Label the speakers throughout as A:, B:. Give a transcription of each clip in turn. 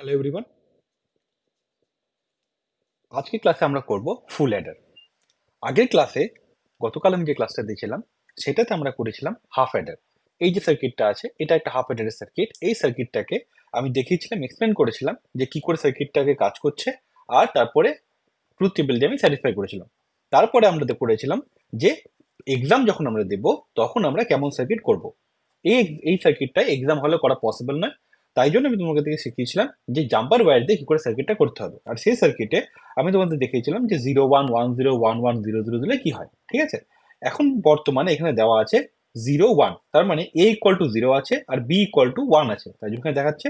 A: Hello everyone আজকে ক্লাসে আমরা করব ফুল অ্যাডার আগের ক্লাসে গতকাল আমি যে ক্লাসটা দিয়েছিলাম সেটাতে আমরা করেছিলাম হাফ অ্যাডার এই যে সার্কিটটা আছে এটা একটা হাফ অ্যাডারের সার্কিট এই সার্কিটটাকে আমি দেখিয়েছিলাম এক্সপ্লেন করেছিলাম যে কি করে সার্কিটটাকে কাজ করছে আর তারপরে ট্রুথ টেবিল দিয়ে আমি স্যাটিসফাই করেছিলাম তারপরে আমরা করেছিলাম যে এক্সাম যখন আমরা দেব তখন আমরা কেমন সার্কিট করব এই এই সার্কিটটায় এক্সাম হলে করা পসিবল নয় তাই জন্য আমি তোমাকে থেকে শিখিয়েছিলাম যে জাম্পার ওয়্যার দিয়ে কী করে সার্কিটটা করতে হবে আর সেই সার্কিটে আমি তোমাদের দেখিয়েছিলাম যে zero one one zero one one zero zero দিলে কী হয় ঠিক আছে এখন বর্তমানে এখানে দেওয়া আছে জিরো ওয়ান তার মানে এ ইকুয়াল টু জিরো আছে আর বি ইকুয়াল টু ওয়ান আছে তাই জন্য দেখাচ্ছে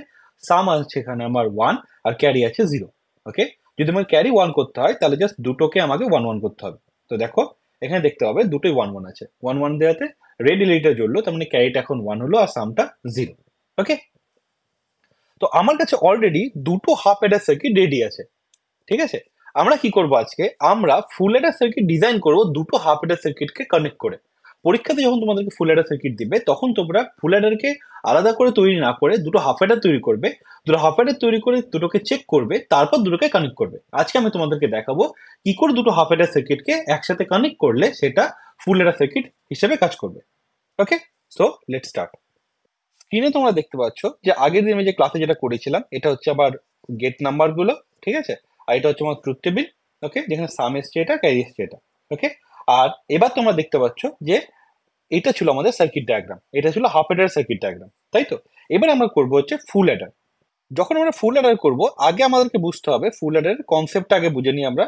A: সাম আছে এখানে আমার ওয়ান আর ক্যারি আছে জিরো ওকে যদি আমাকে ক্যারি ওয়ান করতে হয় তাহলে জাস্ট দুটোকে আমাকে ওয়ান ওয়ান করতে হবে তো দেখো এখানে দেখতে হবে দুটোই ওয়ান ওয়ান আছে ওয়ান ওয়ান দেওয়াতে রেড ইলিটার জ্বললো তার মানে ক্যারিটা এখন ওয়ান হলো আর সামটা জিরো ওকে তো আমার কাছে অলরেডি দুটো হাফ এডার সার্কিট রেডি আছে ঠিক আছে আমরা কি করব আজকে আমরা ফুল অ্যাডার সার্কিট ডিজাইন করব দুটো হাফ অ্যাডার সার্কিটকে কানেক্ট করে পরীক্ষাতে যখন তোমাদেরকে ফুল অ্যাডার সার্কিট দিবে তখন তোমরা ফুল অ্যাডারকে আলাদা করে তৈরি না করে দুটো হাফ এডার তৈরি করবে দুটো হাফ এডার তৈরি করে দুটোকে চেক করবে তারপর দুটোকে কানেক্ট করবে আজকে আমি তোমাদেরকে দেখাবো কি করে দুটো হাফ এডার সার্কিটকে একসাথে কানেক্ট করলে সেটা ফুল এটার সার্কিট হিসেবে কাজ করবে ওকে সো লেট স্টার্ট স্ক্রিনে তোমরা দেখতে পাচ্ছ যে আগের দিন আমি যে ক্লাসে যেটা করেছিলাম এটা হচ্ছে আবার গেট নাম্বারগুলো ঠিক আছে আর এটা হচ্ছে আমার ট্রুথ টেবিল ওকে যেখানে সাম এসছে এটা ক্যারি এসছে এটা ওকে আর এবার তোমরা দেখতে পাচ্ছ যে এটা ছিল আমাদের সার্কিট ডায়াগ্রাম এটা ছিল হাফ এডার সার্কিট ডায়াগ্রাম তাই তো এবার আমরা করব হচ্ছে ফুল অ্যাডার যখন আমরা ফুল অ্যাডার করব আগে আমাদেরকে বুঝতে হবে ফুল অ্যাডারের কনসেপ্টটা আগে বুঝে নিই আমরা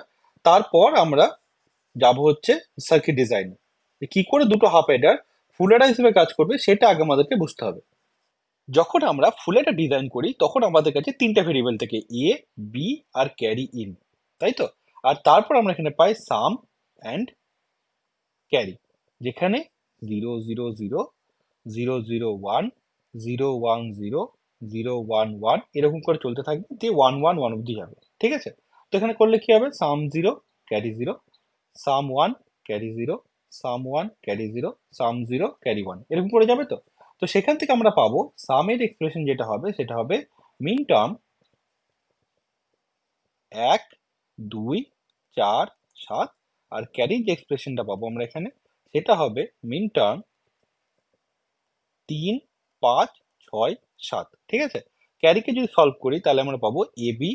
A: তারপর আমরা যাব হচ্ছে সার্কিট ডিজাইনে কি করে দুটো হাফ অ্যাডার ফুল অ্যাডার হিসেবে কাজ করবে সেটা আগে আমাদেরকে বুঝতে হবে যখন আমরা ফুলেটা ডিজাইন করি তখন আমাদের কাছে তিনটে ভেরিয়েবল থেকে এ বি আর ক্যারি ইন তাই তো আর তারপর আমরা এখানে পাই সাম অ্যান্ড ক্যারি যেখানে zero zero zero zero zero one zero one zero zero one one এরকম করে চলতে থাকবে দিয়ে ওয়ান ওয়ান ওয়ান অবধি যাবে ঠিক আছে তো এখানে করলে কী হবে sum zero carry zero sum one carry zero sum one carry zero sum zero carry one এরকম করে যাবে তো তো সেখান থেকে আমরা পাবো সামের এক্সপ্রেশন যেটা হবে সেটা হবে মিন টার্ম এক দুই চার সাত আর ক্যারির যে এক্সপ্রেশনটা পাবো আমরা এখানে সেটা হবে মিন টার্ম তিন পাঁচ ছয় সাত ঠিক আছে ক্যারিকে যদি সলভ করি তাহলে আমরা পাবো A B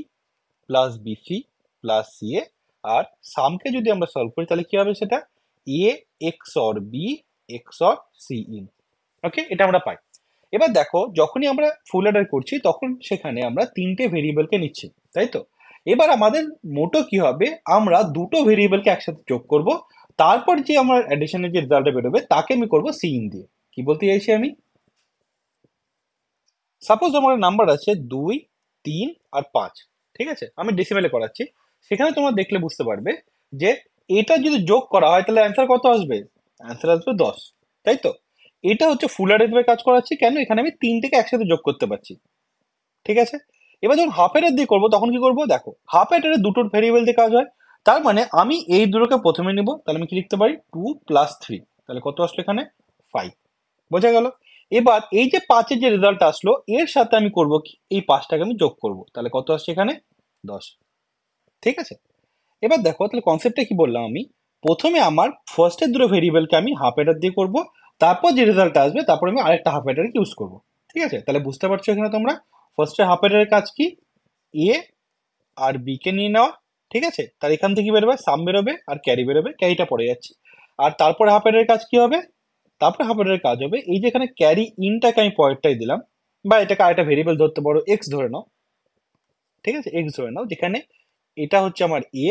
A: plus BC plus C A আর সামকে যদি আমরা সলভ করি তাহলে কি হবে সেটা A X or B X or C in okay এটা আমরা পাই এবার দেখো যখনই আমরা ফুল অর্ডার করছি তখন সেখানে আমরা তিনটে ভেরিয়েবলকে নিচ্ছি তাই তো এবার আমাদের মোটো কি হবে আমরা দুটো ভেরিয়েবলকে একসাথে যোগ করব তারপর যে আমার অ্যাডিশনের যে রেজাল্টটা বেরোবে তাকে আমি করব সি দিয়ে কি বলতে চাইছি আমি সাপোজ তোমার নাম্বার আছে দুই তিন আর পাঁচ ঠিক আছে আমি ডিসিমেলে করাচ্ছি সেখানে তোমরা দেখলে বুঝতে পারবে যে এটা যদি যোগ করা হয় তাহলে অ্যান্সার কত আসবে অ্যান্সার আসবে দশ তাই তো এটা হচ্ছে ফুল এর কাজ করাচ্ছি কেন এখানে আমি তিনটেকে একসাথে যোগ করতে পারছি ঠিক আছে এবার যখন হাফ এর দিয়ে করবো তখন কি করবো দেখো হাফ এটারে দুটোর ভেরিয়েবল দিয়ে কাজ হয় তার মানে আমি এই দুটোকে প্রথমে নিব তাহলে আমি কি লিখতে পারি টু প্লাস থ্রি তাহলে কত আসলো এখানে ফাইভ বোঝা গেল এবার এই যে পাঁচের যে রেজাল্ট আসলো এর সাথে আমি করব কি এই পাঁচটাকে আমি যোগ করব তাহলে কত আসছে এখানে দশ ঠিক আছে এবার দেখো তাহলে কনসেপ্টটা কি বললাম আমি প্রথমে আমার ফার্স্টের দুটো ভেরিয়েবলকে আমি হাফ এটার দিয়ে করবো তারপর যে রেজাল্টটা আসবে তারপর আমি আরেকটা হাফ অ্যাডারের ইউজ করবো ঠিক আছে তাহলে বুঝতে পারছো এখানে তোমরা ফার্স্টে হাফ অ্যাডারের কাজ কি এ আর বিকে নিয়ে নেওয়া ঠিক আছে তার এখান থেকে বেরোবে সাম বেরোবে আর ক্যারি বেরোবে ক্যারিটা পড়ে যাচ্ছে আর তারপরে হাফ অ্যাডারের কাজ কি হবে তারপরে হাফ অ্যাডারের কাজ হবে এই যেখানে ক্যারি ইনটাকে আমি পয়েন্টটাই দিলাম বা এটাকে আরেকটা ভেরিয়েবল ধরতে পারো এক্স ধরে নাও ঠিক আছে এক্স ধরে নাও যেখানে এটা হচ্ছে আমার এ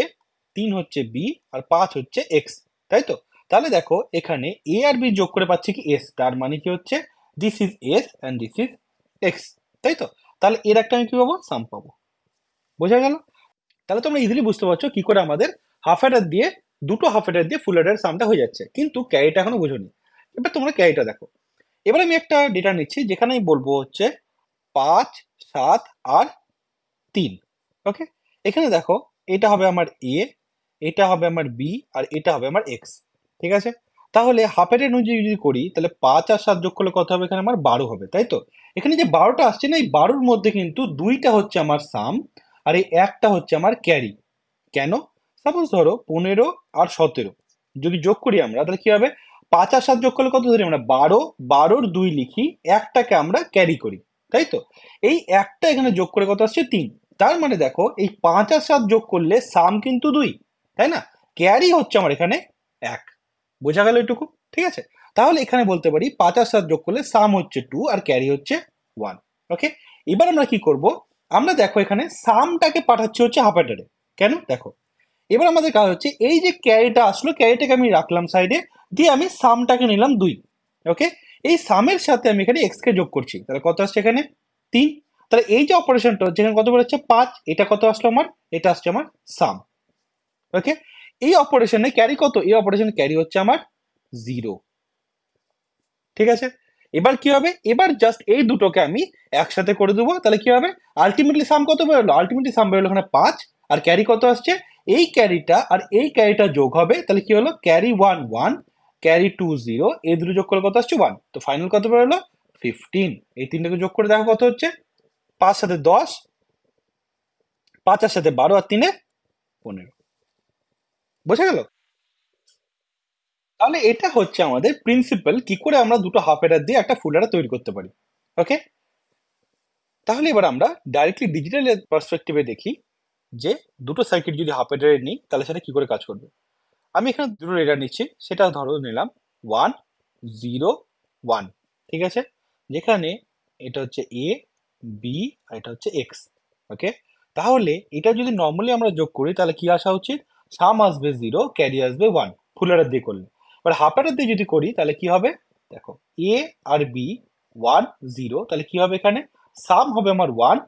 A: তিন হচ্ছে বি আর পাঁচ হচ্ছে এক্স তাই তো তাহলে দেখো এখানে এ আর বি যোগ করে পাচ্ছি কি এস তার মানে কি হচ্ছে this is S and this is X তাই তো তাহলে এর একটা আমি কি পাবো সাম পাবো বোঝা গেল তাহলে তোমরা ইজিলি বুঝতে পারছো কি করে আমাদের হাফ অ্যাডার দিয়ে দুটো হাফ অ্যাডার দিয়ে ফুল অ্যাডার সামটা হয়ে যাচ্ছে কিন্তু ক্যারিটা এখনো নি এবার তোমরা ক্যারিটা দেখো এবার আমি একটা ডেটা নিচ্ছি যেখানে আমি বলবো হচ্ছে পাঁচ সাত আর তিন ওকে এখানে দেখো এটা হবে আমার এ এটা হবে আমার বি আর এটা হবে আমার এক্স ঠিক আছে তাহলে হাফের অনুযায়ী যদি করি তাহলে পাঁচ আর সাত যোগ করলে কত হবে এখানে আমার বারো হবে তাই তো এখানে যে বারোটা আসছে না এই বারোর মধ্যে কিন্তু দুইটা হচ্ছে আমার সাম আর এই একটা হচ্ছে আমার ক্যারি কেন সাপোজ ধরো পনেরো আর সতেরো যদি যোগ করি আমরা তাহলে কি হবে পাঁচ আর সাত যোগ করলে কত ধরি আমরা বারো বারোর দুই লিখি একটাকে আমরা ক্যারি করি তাই তো এই একটা এখানে যোগ করে কত আসছে তিন তার মানে দেখো এই পাঁচ আর সাত যোগ করলে সাম কিন্তু দুই তাই না ক্যারি হচ্ছে আমার এখানে এক বোঝা গেল এটুকু ঠিক আছে তাহলে এখানে বলতে পারি পাঁচ আর সাত যোগ করলে সাম হচ্ছে টু আর ক্যারি হচ্ছে ওয়ান ওকে এবার আমরা কি করব আমরা দেখো এখানে সামটাকে পাঠাচ্ছি হচ্ছে হাফ অ্যাডারে কেন দেখো এবার আমাদের কাজ হচ্ছে এই যে ক্যারিটা আসলো ক্যারিটাকে আমি রাখলাম সাইডে দিয়ে আমি সামটাকে নিলাম দুই ওকে এই সামের সাথে আমি এখানে এক্সকে যোগ করছি তাহলে কত আসছে এখানে তিন তাহলে এই যে অপারেশনটা যেখানে কত বেরোচ্ছে পাঁচ এটা কত আসলো আমার এটা আসছে আমার সাম ওকে এই অপারেশনে ক্যারি কত এই অপারেশনে ক্যারি হচ্ছে আমার জিরো ঠিক আছে এবার কি হবে এবার জাস্ট এই দুটোকে আমি একসাথে করে দেবো তাহলে কি হবে আলটিমেটলি সাম কত বেরোলো আলটিমেটলি সাম বেরোলো ওখানে পাঁচ আর ক্যারি কত আসছে এই ক্যারিটা আর এই ক্যারিটা যোগ হবে তাহলে কি হলো carry one one carry two zero এই দুটো যোগ করলে কত আসছে ওয়ান তো ফাইনাল কত বেরোলো ফিফটিন এই তিনটাকে যোগ করে দেখো কত হচ্ছে পাঁচ সাথে দশ পাঁচ আর সাথে বারো আর তিনে পনেরো বোঝা গেল তাহলে এটা হচ্ছে আমাদের প্রিন্সিপাল কি করে আমরা দুটো হাফ এডার দিয়ে একটা ফুল হেডার তৈরি করতে পারি ওকে তাহলে এবার আমরা ডাইরেক্টলি ডিজিটাল পার্সপেক্টিভে দেখি যে দুটো সার্কিট যদি হাফ এডারে নিই তাহলে সেটা কি করে কাজ করবে আমি এখানে দুটো রেডার নিচ্ছি সেটা ধরো নিলাম ওয়ান জিরো ওয়ান ঠিক আছে যেখানে এটা হচ্ছে এ বি আর এটা হচ্ছে এক্স ওকে তাহলে এটা যদি নর্মালি আমরা যোগ করি তাহলে কি আসা উচিত সাম আসবে জিরো ক্যারি আসবে ওয়ান ফুলের দিয়ে করলে এবার হাফ দিয়ে যদি করি তাহলে কি হবে দেখো এ আর বি ওয়ান জিরো তাহলে কি হবে এখানে সাম হবে আমার ওয়ান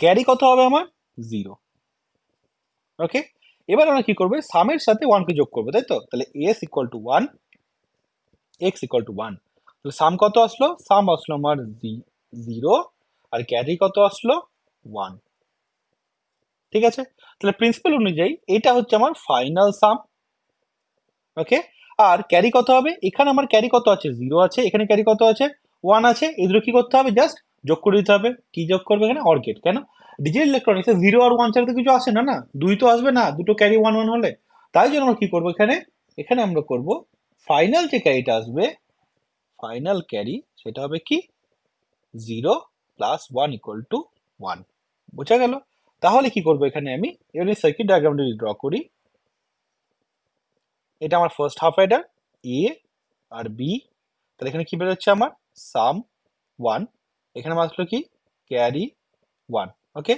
A: ক্যারি কত হবে আমার জিরো ওকে এবার আমরা কি করবো সামের সাথে ওয়ানকে যোগ করবো তাই তো তাহলে S equal to one X equal to one তাহলে সাম কত আসলো সাম আসলো আমার জিরো আর ক্যারি কত আসলো ওয়ান ঠিক আছে তাহলে প্রিন্সিপাল অনুযায়ী এটা হচ্ছে আমার ফাইনাল সাম ওকে আর ক্যারি কত হবে এখানে আমার ক্যারি কত আছে জিরো আছে এখানে ক্যারি কত আছে ওয়ান আছে এগুলো কি করতে হবে জাস্ট যোগ করে দিতে হবে কি যোগ করবে এখানে অর্কেট কেন ডিজিটাল ইলেকট্রনিক্স জিরো আর ওয়ান ছাড়া তো কিছু আসে না না দুই তো আসবে না দুটো ক্যারি ওয়ান ওয়ান হলে তাই জন্য আমরা কি করবো এখানে এখানে আমরা করব ফাইনাল যে ক্যারিটা আসবে ফাইনাল ক্যারি সেটা হবে কি zero plus one equal to one বোঝা গেল তাহলে কি করব এখানে আমি ইউনিট সার্কিট ডায়াগ্রামটা যদি ড্র করি এটা আমার ফার্স্ট হাফ অ্যাডার এ আর বি তাহলে এখানে কি বেরোচ্ছে আমার সাম ওয়ান এখানে আমার আসলো কি ক্যারি ওয়ান ওকে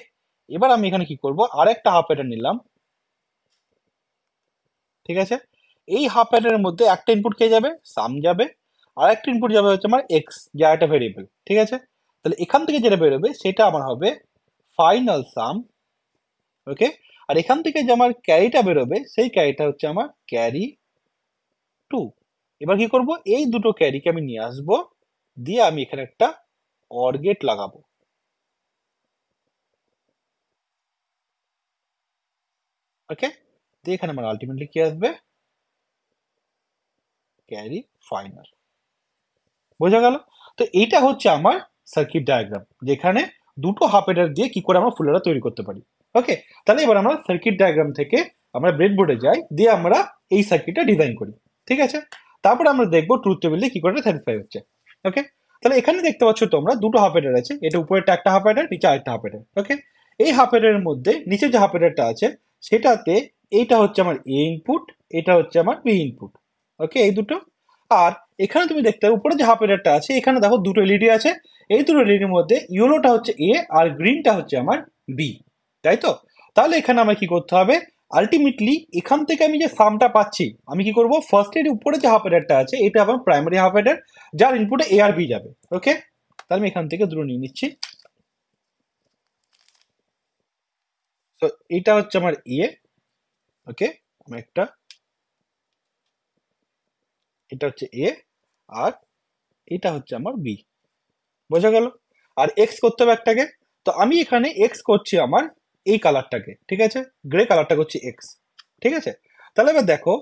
A: এবার আমি এখানে কি করব আর একটা হাফ অ্যাডার নিলাম ঠিক আছে এই হাফ অ্যাডারের মধ্যে একটা ইনপুট কে যাবে সাম যাবে আর একটা ইনপুট যাবে হচ্ছে আমার এক্স যা একটা ভেরিয়েবল ঠিক আছে তাহলে এখান থেকে যেটা বেরোবে সেটা আমার হবে ফাইনাল সাম ওকে আর এখান থেকে যে আমার ক্যারিটা বেরোবে সেই ক্যারিটা হচ্ছে আমার ক্যারি টু এবার কি করব এই দুটো ক্যারিকে আমি নিয়ে আসব দিয়ে আমি এখানে একটা অর্গেট লাগাবো ওকে দিয়ে এখানে আমার আলটিমেটলি কি আসবে ক্যারি ফাইনাল বোঝা গেল তো এইটা হচ্ছে আমার সার্কিট ডায়াগ্রাম যেখানে দুটো হাফ এডার দিয়ে কি করে আমরা ফুলেরা তৈরি করতে পারি ওকে তাহলে এবার আমরা সার্কিট ডায়াগ্রাম থেকে আমরা ব্রেডবোর্ডে যাই দিয়ে আমরা এই সার্কিটটা ডিজাইন করি ঠিক আছে তারপরে আমরা দেখবো ট্রুথ টেবিলে কি করে স্যাটিসফাই হচ্ছে ওকে তাহলে এখানে দেখতে পাচ্ছ তোমরা দুটো হাফ এডার আছে এটা উপরে একটা হাফ এডার নিচে আরেকটা হাফ এডার ওকে এই হাফ এডারের মধ্যে নিচে যে হাফ এডারটা আছে সেটাতে এইটা হচ্ছে আমার এ ইনপুট এটা হচ্ছে আমার বি ইনপুট ওকে এই দুটো আর এখানে তুমি দেখতে উপরে যে হাফ এডারটা আছে এখানে দেখো দুটো এলইডি আছে এই দুটো এলইডির মধ্যে ইয়েলোটা হচ্ছে এ আর গ্রিনটা হচ্ছে আমার বি তাই তো তাহলে এখানে আমায় কি করতে হবে আলটিমেটলি এখান থেকে আমি যে সামটা পাচ্ছি আমি কি করব ফার্স্ট এর উপরে যে হাফ এডারটা আছে এটা আমার প্রাইমারি হাফ এডার যার ইনপুটে এ আর বি যাবে ওকে তাহলে আমি এখান থেকে দুটো নিয়ে নিচ্ছি তো এটা হচ্ছে আমার এ ওকে আমার একটা এটা হচ্ছে এ আর এটা হচ্ছে আমার বি বোঝা গেল আর এক্স করতে হবে একটাকে তো আমি এখানে এক্স করছি আমার এই কালারটাকে ঠিক আছে গ্রে কালারটা হচ্ছে এক্স ঠিক আছে তাহলে এবার দেখো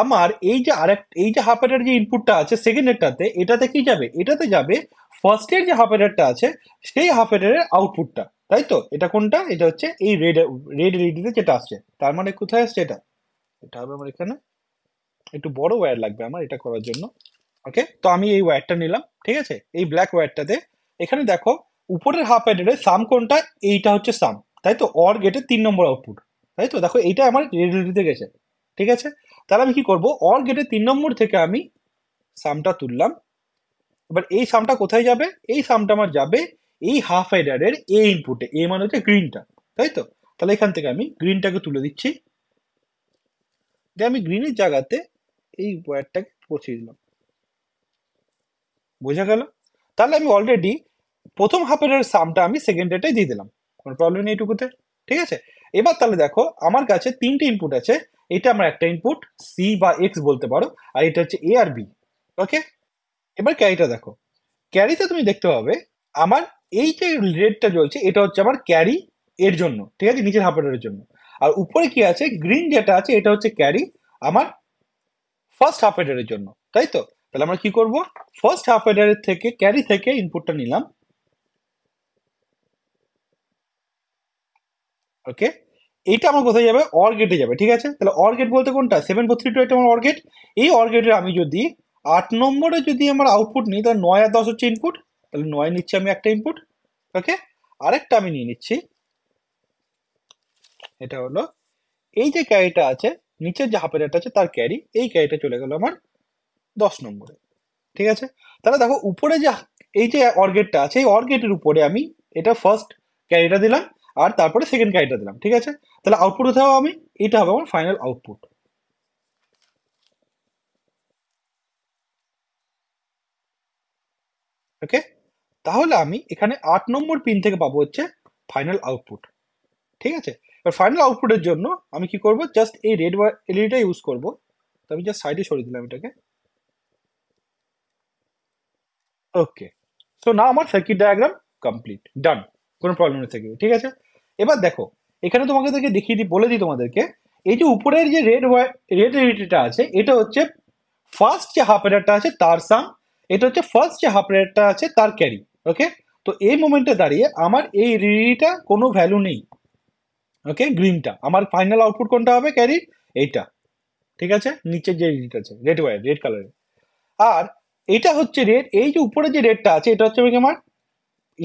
A: আমার এই যে আরেক এই যে হাফ এটার যে ইনপুটটা আছে সেকেন্ড এটাতে এটাতে কি যাবে এটাতে যাবে ফার্স্ট যে হাফ এটারটা আছে সেই হাফ এটারের আউটপুটটা তাই তো এটা কোনটা এটা হচ্ছে এই রেড রেড রেডিতে যেটা আসছে তার মানে কোথায় আসছে এটা এটা হবে আমার এখানে একটু বড় ওয়্যার লাগবে আমার এটা করার জন্য ওকে তো আমি এই ওয়্যারটা নিলাম ঠিক আছে এই ব্ল্যাক ওয়্যারটাতে এখানে দেখো উপরের হাফ এডারে সাম কোনটা এইটা হচ্ছে সাম তাই তো অর গেটের তিন নম্বর আউটপুট তাই তো দেখো এইটা আমার রিলেটিভিতে গেছে ঠিক আছে তাহলে আমি কি করব অর গেটের তিন নম্বর থেকে আমি সামটা তুললাম এবার এই সামটা কোথায় যাবে এই সামটা আমার যাবে এই হাফ এডারের এ ইনপুটে এ মানে হচ্ছে গ্রিনটা তাই তো তাহলে এখান থেকে আমি গ্রিনটাকে তুলে দিচ্ছি দিয়ে আমি গ্রিনের জায়গাতে এই ওয়্যারটাকে পৌঁছে দিলাম বোঝা গেল তাহলে আমি অলরেডি প্রথম হাফ এডারের সামটা আমি সেকেন্ড ডেটে দিয়ে দিলাম কোনো প্রবলেম নেই এটুকুতে ঠিক আছে এবার তাহলে দেখো আমার কাছে তিনটে ইনপুট আছে এটা আমার একটা ইনপুট সি বা এক্স বলতে পারো আর এটা হচ্ছে এ আর বি ওকে এবার ক্যারিটা দেখো ক্যারিতে তুমি দেখতে পাবে আমার এই যে রেডটা চলছে এটা হচ্ছে আমার ক্যারি এর জন্য ঠিক আছে নিচের হাফারের জন্য আর উপরে কি আছে গ্রিন যেটা আছে এটা হচ্ছে ক্যারি আমার ফার্স্ট হাফ এডারের জন্য তাই তো তাহলে আমরা কি করব ফার্স্ট হাফ এডারের থেকে ক্যারি থেকে ইনপুটটা নিলাম ওকে এইটা আমার কোথায় যাবে অর যাবে ঠিক আছে তাহলে অর বলতে কোনটা সেভেন ফোর থ্রি টু এটা আমার অর এই অর আমি যদি আট নম্বরে যদি আমার আউটপুট নিই তাহলে নয় আর দশ হচ্ছে ইনপুট তাহলে নয় নিচ্ছি আমি একটা ইনপুট ওকে আরেকটা আমি নিয়ে নিচ্ছি এটা হলো এই যে ক্যারিটা আছে নিচের যে হাফের আছে তার ক্যারি এই ক্যারিটা চলে গেল আমার দশ নম্বরে ঠিক আছে তাহলে দেখো উপরে যে এই যে অর্গেটটা আছে এই অর্গেটের উপরে আমি এটা ফার্স্ট ক্যারিটা দিলাম আর তারপরে সেকেন্ড কাইটটা দিলাম ঠিক আছে তাহলে আউটপুট কোথাও আমি এটা হবে আমার ফাইনাল আউটপুট ওকে তাহলে আমি এখানে আট নম্বর পিন থেকে পাবো হচ্ছে ফাইনাল আউটপুট ঠিক আছে এবার ফাইনাল আউটপুটের জন্য আমি কি করব জাস্ট এই রেড এলইডিটা ইউজ করব তো আমি জাস্ট সাইডে সরিয়ে দিলাম এটাকে ওকে সো না আমার সার্কিট ডায়াগ্রাম কমপ্লিট ডান কোনো প্রবলেম নেই ঠিক আছে এবার দেখো এখানে তোমাকে দেখিয়ে দিই বলে দিই তোমাদেরকে এই যে উপরের যে রেড রেড রেডিটা আছে এটা হচ্ছে ফার্স্ট যে হাফ রেডারটা আছে তার সাম এটা হচ্ছে ফার্স্ট যে হাফ রেডারটা আছে তার ক্যারি ওকে তো এই মোমেন্টে দাঁড়িয়ে আমার এই রিডিটা কোনো ভ্যালু নেই ওকে গ্রিনটা আমার ফাইনাল আউটপুট কোনটা হবে ক্যারি এইটা ঠিক আছে নিচে যে রিডিটা আছে রেড ওয়ার রেড কালারের আর এটা হচ্ছে রেড এই যে উপরে যে রেডটা আছে এটা হচ্ছে আমার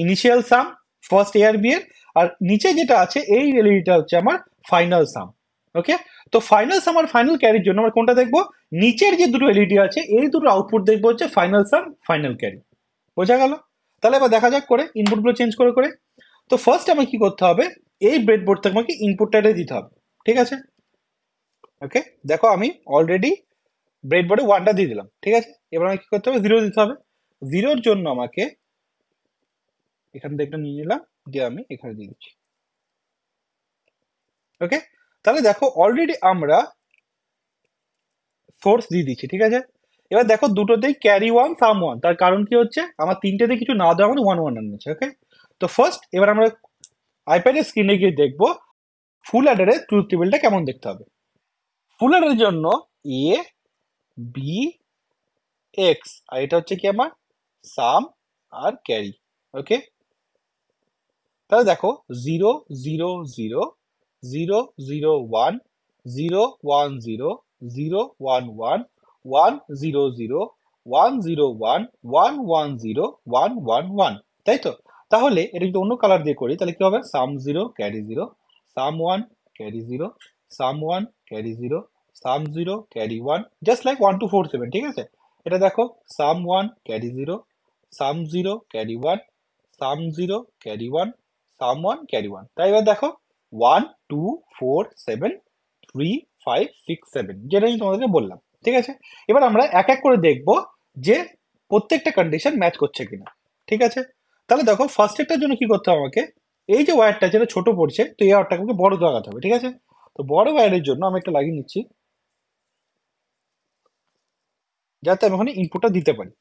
A: ইনিশিয়াল সাম ফার্স্ট এয়ার বিয়ের আর নিচে যেটা আছে এই রেলিটা হচ্ছে আমার ফাইনাল সাম ওকে তো ফাইনাল সাম আর ফাইনাল ক্যারির জন্য আমরা কোনটা দেখবো নিচের যে দুটো এলইডি আছে এই দুটো আউটপুট দেখবো হচ্ছে ফাইনাল সাম ফাইনাল ক্যারি বোঝা গেল তাহলে এবার দেখা যাক করে ইনপুটগুলো চেঞ্জ করে করে তো ফার্স্ট আমাকে কি করতে হবে এই ব্রেডবোর্ড থেকে আমাকে ইনপুটটাটাই দিতে হবে ঠিক আছে ওকে দেখো আমি অলরেডি ব্রেডবোর্ডে ওয়ানটা দিয়ে দিলাম ঠিক আছে এবার আমাকে কি করতে হবে জিরো দিতে হবে জিরোর জন্য আমাকে এখান থেকে একটা নিয়ে নিলাম দিয়ে আমি এখানে দিয়ে দিচ্ছি ওকে তাহলে দেখো অলরেডি আমরা সোর্স দিয়ে দিচ্ছি ঠিক আছে এবার দেখো দুটোতেই ক্যারি ওয়ান সাম ওয়ান তার কারণ কি হচ্ছে আমার তিনটেতে কিছু না দেওয়া মানে ওয়ান ওয়ান আনছে ওকে তো ফার্স্ট এবার আমরা আইপ্যাডের স্ক্রিনে গিয়ে দেখবো ফুল অ্যাডারের ট্রুথ টেবিলটা কেমন দেখতে হবে ফুল অ্যাডারের জন্য এ বি এক্স আর এটা হচ্ছে কি আমার সাম আর ক্যারি ওকে তাহলে দেখো zero zero zero zero zero one zero one zero zero one one one zero zero one zero one one one zero one one one তাই তো তাহলে এটা যদি অন্য কালার দিয়ে করি তাহলে কি হবে sum zero carry zero sum one carry zero sum one carry zero sum zero carry one just like one two four seven ঠিক আছে এটা দেখো sum one carry zero sum zero carry one sum zero carry one sum one carry one তাই এবার দেখো one two four seven three five six seven যেটা আমি তোমাদেরকে বললাম ঠিক আছে এবার আমরা এক এক করে দেখব যে প্রত্যেকটা কন্ডিশন ম্যাচ করছে কিনা ঠিক আছে তাহলে দেখো ফার্স্ট এরটার জন্য কি করতে হবে আমাকে এই যে ওয়্যারটা যেটা ছোট পড়ছে তো এই ওয়ারটাকে আমাকে বড় লাগাতে হবে ঠিক আছে তো বড় ওয়্যারের জন্য আমি একটা লাগিয়ে নিচ্ছি যাতে আমি ওখানে ইনপুটটা দিতে পারি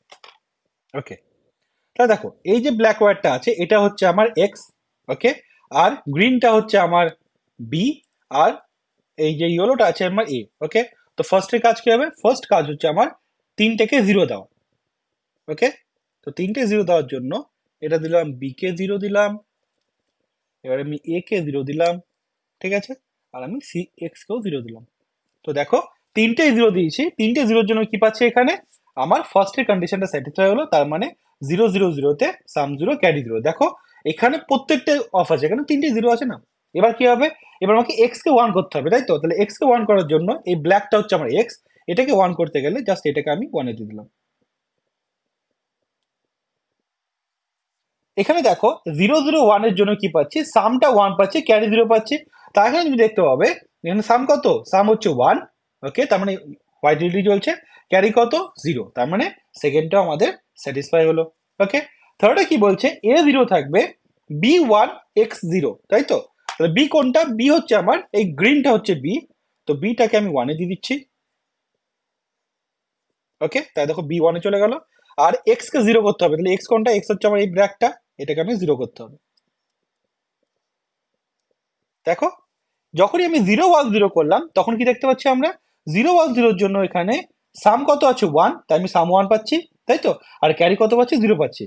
A: ওকে তাহলে দেখো এই যে ব্ল্যাক ওয়্যারটা আছে এটা হচ্ছে আমার এক্স ওকে আর গ্রিনটা হচ্ছে আমার বি আর এই যে ইয়েলোটা আছে আমার এ ওকে তো ফার্স্টের কাজ কি হবে ফার্স্ট কাজ হচ্ছে আমার তিনটেকে জিরো দেওয়া ওকে তো তিনটে জিরো দেওয়ার জন্য এটা দিলাম বি কে জিরো দিলাম এবার আমি এ কে জিরো দিলাম ঠিক আছে আর আমি সি এক্স কেও জিরো দিলাম তো দেখো তিনটে জিরো দিয়েছি তিনটে জিরোর জন্য কি পাচ্ছি এখানে আমার ফার্স্টের কন্ডিশনটা স্যাটিসফাই হলো তার মানে জিরো জিরো জিরোতে সাম জিরো ক্যারি জিরো দেখো এখানে প্রত্যেকটা অফ আছে এখানে তিনটে জিরো আছে না এবার কি হবে এবার আমাকে এক্স কে ওয়ান করতে হবে তাই তো তাহলে কে ওয়ান করার জন্য এই ব্ল্যাকটা হচ্ছে আমার এক্স এটাকে ওয়ান করতে গেলে জাস্ট এটাকে আমি ওয়ানে দিয়ে দিলাম এখানে দেখো জিরো জিরো ওয়ানের জন্য কি পাচ্ছি সামটা ওয়ান পাচ্ছি ক্যারি জিরো পাচ্ছি তার এখানে তুমি দেখতে পাবে এখানে সাম কত সাম হচ্ছে ওয়ান ওকে তার মানে হোয়াইট ডিউটি চলছে ক্যারি কত জিরো তার মানে সেকেন্ডটাও আমাদের স্যাটিসফাই হলো ওকে থার্ডে কি বলছে এ জিরো থাকবে বি ওয়ান এক্স জিরো তাই তো তাহলে বি কোনটা বি হচ্ছে আমার এই গ্রিনটা হচ্ছে বি তো বিটাকে আমি ওয়ানে দিয়ে দিচ্ছি ওকে তাই দেখো বি ওয়ানে চলে গেল আর এক্স কে জিরো করতে হবে তাহলে এক্স কোনটা এক্স হচ্ছে আমার এই ব্র্যাকটা এটাকে আমি জিরো করতে হবে দেখো যখনই আমি জিরো ওয়ান জিরো করলাম তখন কি দেখতে পাচ্ছি আমরা জিরো ওয়ান জিরোর জন্য এখানে সাম কত আছে ওয়ান তাই আমি সাম ওয়ান পাচ্ছি তাই তো আর ক্যারি কত পাচ্ছি জিরো পাচ্ছি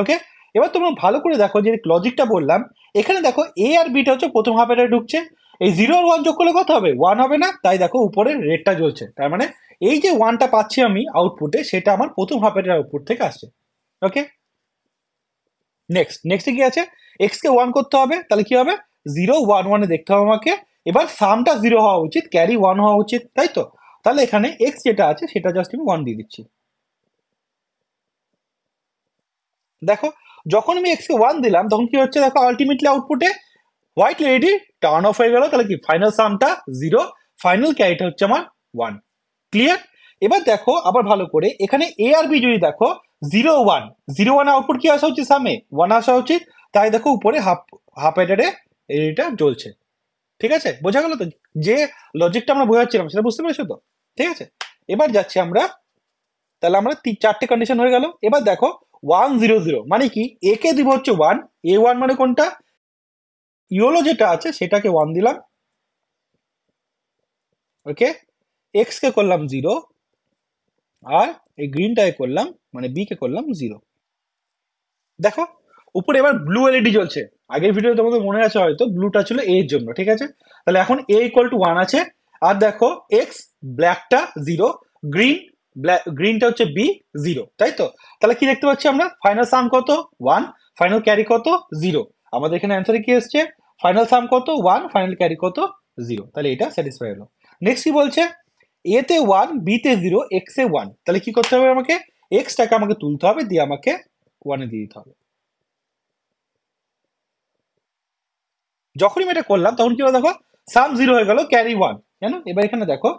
A: ওকে এবার তোমরা ভালো করে দেখো যে লজিকটা বললাম এখানে দেখো এ আর বিটা হচ্ছে প্রথম এটা ঢুকছে এই জিরো আর ওয়ান যোগ করলে কত হবে ওয়ান হবে না তাই দেখো উপরে রেটটা জ্বলছে তার মানে এই যে ওয়ানটা পাচ্ছি আমি আউটপুটে সেটা আমার প্রথম হাফের আউটপুট থেকে আসছে ওকে নেক্সট নেক্সটে কি আছে এক্স কে ওয়ান করতে হবে তাহলে কি হবে জিরো ওয়ান ওয়ানে দেখতে হবে আমাকে এবার সামটা জিরো হওয়া উচিত ক্যারি ওয়ান হওয়া উচিত তাই তো তাহলে এখানে এক্স যেটা আছে সেটা জাস্ট আমি ওয়ান দিয়ে দিচ্ছি দেখো যখন আমি এক্সকে ওয়ান দিলাম তখন কি হচ্ছে দেখো আলটিমেটলি আউটপুটে হোয়াইট লেডি টার্ন অফ হয়ে গেল তাহলে কি ফাইনাল সামটা জিরো ফাইনাল ক্যারিটা হচ্ছে আমার ওয়ান ক্লিয়ার এবার দেখো আবার ভালো করে এখানে এ আর বি যদি দেখো zero one zero one output কি আসা উচিত সামে ওয়ান আসা উচিত তাই দেখো উপরে হাফ হাফ এডারে এটা জ্বলছে ঠিক আছে বোঝা গেল তো যে লজিকটা আমরা বোঝাচ্ছিলাম সেটা বুঝতে পেরেছো তো ঠিক আছে এবার যাচ্ছি আমরা তাহলে আমরা চারটে কন্ডিশন হয়ে গেল এবার দেখো ওয়ান জিরো জিরো মানে কি এ কে দিব হচ্ছে ওয়ান এ ওয়ান মানে কোনটা ইয়োলো যেটা আছে সেটাকে ওয়ান দিলাম ওকে এক্স কে করলাম জিরো আর এই গ্রিনটাকে করলাম মানে বি কে করলাম জিরো দেখো উপরে এবার ব্লু এলইডি জ্বলছে আগের ভিডিও তোমাদের মনে আছে হয়তো ব্লুটা ছিল এর জন্য ঠিক আছে তাহলে এখন এ ইকুয়াল টু ওয়ান আছে আর দেখো এক্স ব্ল্যাকটা জিরো গ্রিন গ্রিনটা হচ্ছে বি জিরো তাই তো তাহলে কি দেখতে পাচ্ছি আমরা ফাইনাল সাম কত ওয়ান ফাইনাল ক্যারি কত জিরো আমাদের এখানে অ্যান্সারে কি এসছে ফাইনাল সাম কত ওয়ান ফাইনাল ক্যারি কত জিরো তাহলে এটা স্যাটিসফাই হলো নেক্সট কি বলছে এ তে ওয়ান বিতে জিরো এক্স এ ওয়ান তাহলে কি করতে হবে আমাকে এক্স টাকা আমাকে তুলতে হবে দিয়ে আমাকে ওয়ানে দিয়ে দিতে হবে যখনই আমি এটা করলাম তখন কি হলো দেখো সাম জিরো হয়ে গেল ক্যারি ওয়ান জানো এবার এখানে দেখো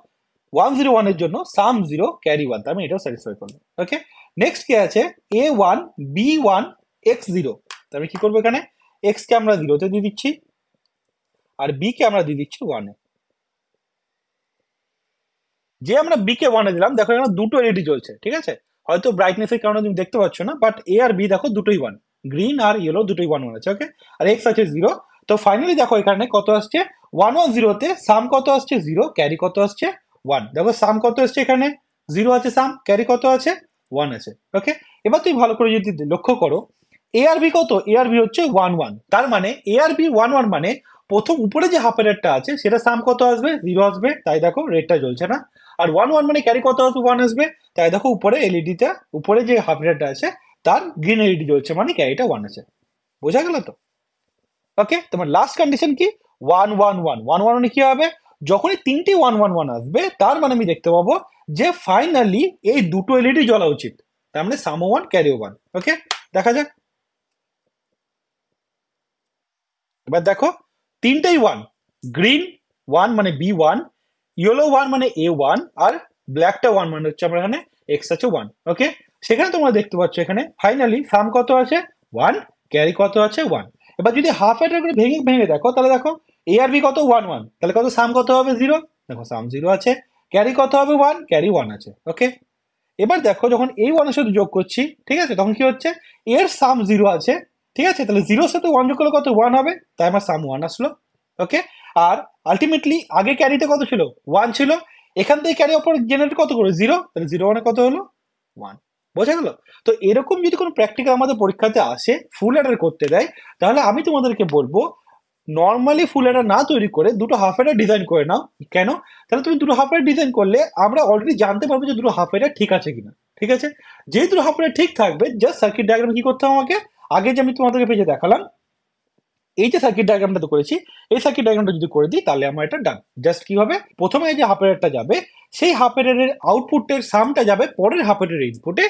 A: ওয়ান জিরো ওয়ানের জন্য সাম জিরো ক্যারি ওয়ান তার মানে এটাও স্যাটিসফাই করলাম ওকে নেক্সট কি আছে A one B one X zero তার মানে কি করবো এখানে এক্স কে আমরা জিরোতে দিয়ে দিচ্ছি আর বি কে আমরা দিয়ে দিচ্ছি ওয়ানে যে আমরা বি কে ওয়ানে দিলাম দেখো এখানে দুটো এলইডি চলছে ঠিক আছে হয়তো ব্রাইটনেসের কারণে তুমি দেখতে পাচ্ছ না বাট এ আর বি দেখো দুটোই ওয়ান গ্রিন আর ইয়েলো দুটোই ওয়ান ওয়ান আছে ওকে আর এক্স আছে জিরো তো ফাইনালি দেখো এখানে কত আসছে ওয়ান ওয়ান জিরোতে সাম কত আসছে জিরো ক্যারি কত আসছে ওয়ান দেখো সাম কত এসছে এখানে জিরো আছে সাম ক্যারি কত আছে ওয়ান আছে ওকে এবার তুমি ভালো করে যদি লক্ষ্য করো এআরবি কত এআরবি হচ্ছে ওয়ান ওয়ান তার মানে এআরবি ওয়ান ওয়ান মানে প্রথম উপরে যে হাফ রেটটা আছে সেটা সাম কত আসবে জিরো আসবে তাই দেখো রেটটা জ্বলছে না আর ওয়ান ওয়ান মানে ক্যারি কত আসবে ওয়ান আসবে তাই দেখো উপরে এলইডিটা উপরে যে হাফ রেটটা আছে তার গ্রিন এলইডি জ্বলছে মানে ক্যারিটা ওয়ান আছে বোঝা গেল তো ওকে তোমার লাস্ট কন্ডিশন কি one one one one one মানে কি হবে যখনই তিনটি ওয়ান ওয়ান ওয়ান আসবে তার মানে আমি দেখতে পাবো যে ফাইনালি এই দুটো এলইডি জ্বলা উচিত তার মানে সামো ওয়ান ক্যারিও ওয়ান ওকে দেখা যাক এবার দেখো তিনটাই ওয়ান গ্রিন ওয়ান মানে বি ওয়ান ইয়েলো ওয়ান মানে এ ওয়ান আর ব্ল্যাকটা ওয়ান মানে হচ্ছে আমরা এখানে এক্স আছে ওয়ান ওকে সেখানে তোমরা দেখতে পাচ্ছ এখানে ফাইনালি সাম কত আছে ওয়ান ক্যারি কত আছে ওয়ান এবার যদি হাফ এটার করে ভেঙে ভেঙে দেখো তাহলে দেখো এ আর বি কত ওয়ান ওয়ান তাহলে কত সাম কত হবে জিরো দেখো সাম জিরো আছে ক্যারি কত হবে ওয়ান ক্যারি ওয়ান আছে ওকে এবার দেখো যখন এই ওয়ানের সাথে যোগ করছি ঠিক আছে তখন কি হচ্ছে এর সাম জিরো আছে ঠিক আছে তাহলে জিরোর সাথে ওয়ান যোগ করলে কত ওয়ান হবে তাই আমার সাম ওয়ান আসলো ওকে আর আলটিমেটলি আগে ক্যারিতে কত ছিল ওয়ান ছিল এখান থেকে ক্যারি অপর জেনারেট কত করে জিরো তাহলে জিরো ওয়ানে কত হলো ওয়ান বোঝা গেল তো এরকম যদি কোনো প্র্যাকটিক্যাল আমাদের পরীক্ষাতে আসে ফুল অ্যাডার করতে দেয় তাহলে আমি তোমাদেরকে বলবো নর্মালি ফুল এটা না তৈরি করে দুটো হাফ এটা ডিজাইন করে নাও কেন তাহলে তুমি দুটো হাফ এটা ডিজাইন করলে আমরা অলরেডি জানতে পারবো যে দুটো হাফ এটা ঠিক আছে কিনা ঠিক আছে যেহেতু দুটো হাফ এটা ঠিক থাকবে জাস্ট সার্কিট ডায়াগ্রাম কি করতে হবে আমাকে আগে যে আমি তোমাদেরকে পেজে দেখালাম এই যে সার্কিট ডায়াগ্রামটা তো করেছি এই সার্কিট ডায়াগ্রামটা যদি করে দিই তাহলে আমার এটা ডান জাস্ট কি হবে প্রথমে যে হাফ এরারটা যাবে সেই হাফ এরারের আউটপুটের সামটা যাবে পরের হাফ এরারের ইনপুটে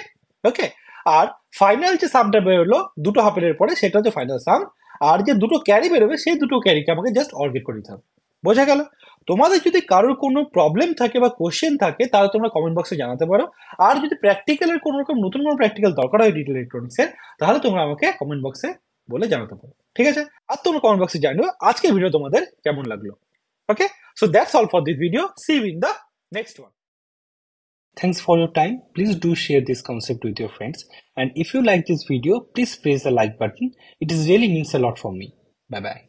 A: ওকে আর ফাইনাল যে সামটা বেরোলো দুটো হাফ এরের পরে সেটা হচ্ছে ফাইনাল সাম আর যে দুটো ক্যারি বেরোবে সেই দুটো ক্যারিকে আমাকে জাস্ট অর্গেট করে দিতে হবে বোঝা গেল তোমাদের যদি কারোর কোনো প্রবলেম থাকে বা কোশ্চেন থাকে তাহলে তোমরা কমেন্ট বক্সে জানাতে পারো আর যদি প্র্যাকটিক্যালের কোনো রকম নতুন কোনো প্র্যাকটিক্যাল দরকার হয় ডিটেল ইলেকট্রনিক্সের তাহলে তোমরা আমাকে কমেন্ট বক্সে বলে জানাতে পারো ঠিক আছে আর তোমরা কমেন্ট বক্সে জানিও আজকের ভিডিও তোমাদের কেমন লাগলো okay so that's all for this video see in the next one Thanks for your time. Please do share this concept with your friends. And if you like this video, please press the like button. It really means a lot for me. Bye bye.